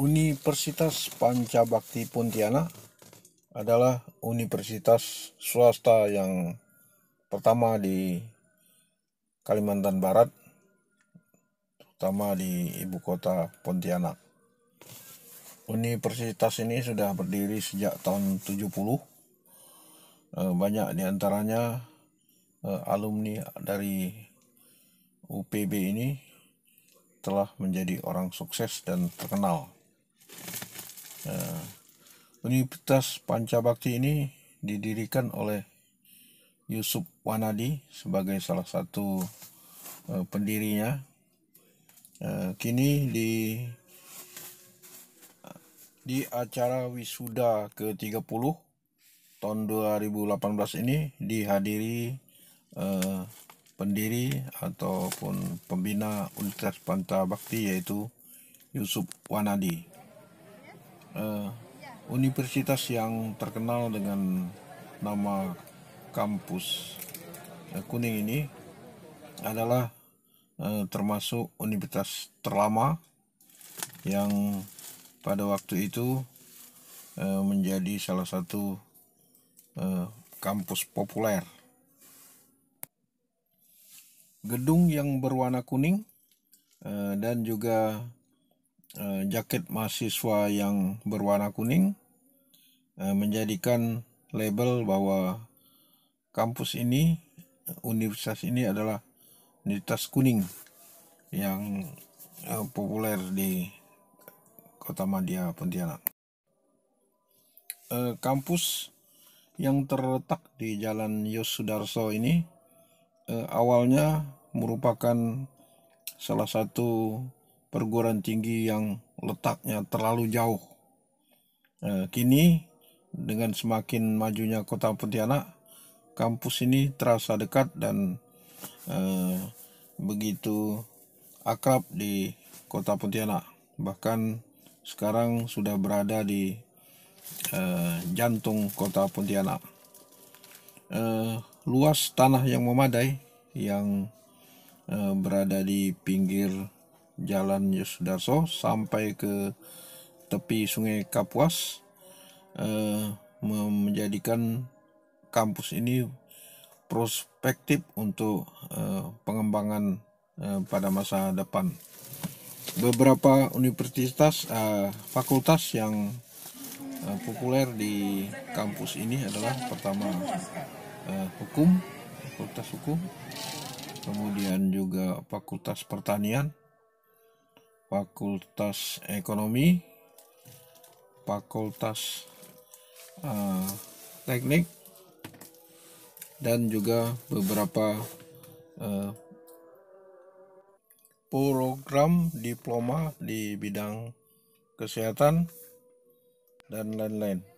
Universitas Pancabakti Pontianak adalah universitas swasta yang pertama di Kalimantan Barat, terutama di ibu kota Pontianak. Universitas ini sudah berdiri sejak tahun 70. Eh, banyak diantaranya eh, alumni dari UPB ini telah menjadi orang sukses dan terkenal. Universitas Pancabakti ini didirikan oleh Yusuf Wanadi sebagai salah satu e, pendirinya. E, kini di di acara wisuda ke-30 tahun 2018 ini dihadiri eh, pendiri ataupun pembina Universitas Pancabakti yaitu Yusuf Wanadi. Eh, universitas yang terkenal dengan nama kampus eh, kuning ini adalah eh, termasuk universitas terlama yang pada waktu itu eh, menjadi salah satu kampus populer. Gedung yang berwarna kuning dan juga jaket mahasiswa yang berwarna kuning Eh, menjadikan label bahwa kampus ini universitas ini adalah universitas kuning yang eh, populer di kota Madia Pontianak. Eh, kampus yang terletak di Jalan Yosudarso ini awalnya merupakan salah satu perguruan tinggi yang letaknya terlalu jauh. kini dengan semakin majunya kota Pontianak, kampus ini terasa dekat dan eh, begitu akrab di kota Pontianak. Bahkan sekarang sudah berada di eh, jantung kota Pontianak. Eh, luas tanah yang memadai yang eh, berada di pinggir Jalan Yosudarso sampai ke tepi Sungai Kapuas uh, menjadikan kampus ini prospektif untuk uh, pengembangan uh, pada masa depan. Beberapa universitas uh, fakultas yang uh, populer di kampus ini adalah pertama uh, hukum, fakultas hukum, kemudian juga fakultas pertanian, fakultas ekonomi, fakultas uh, teknik dan juga beberapa uh, program diploma di bidang kesehatan dan lain-lain.